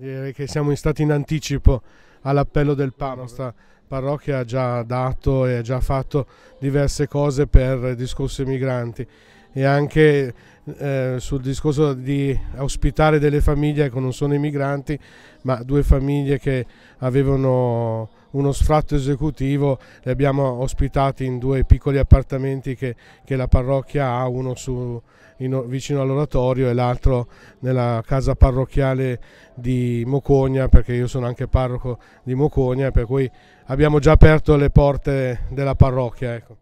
Direi che siamo stati in anticipo all'appello del PAM. La nostra parrocchia ha già dato e ha già fatto diverse cose per discorso migranti e anche eh, sul discorso di ospitare delle famiglie, ecco non sono i migranti, ma due famiglie che avevano uno sfratto esecutivo, li abbiamo ospitati in due piccoli appartamenti che, che la parrocchia ha, uno su, in, vicino all'oratorio e l'altro nella casa parrocchiale di Mocogna, perché io sono anche parroco di Mocogna, per cui abbiamo già aperto le porte della parrocchia. Ecco.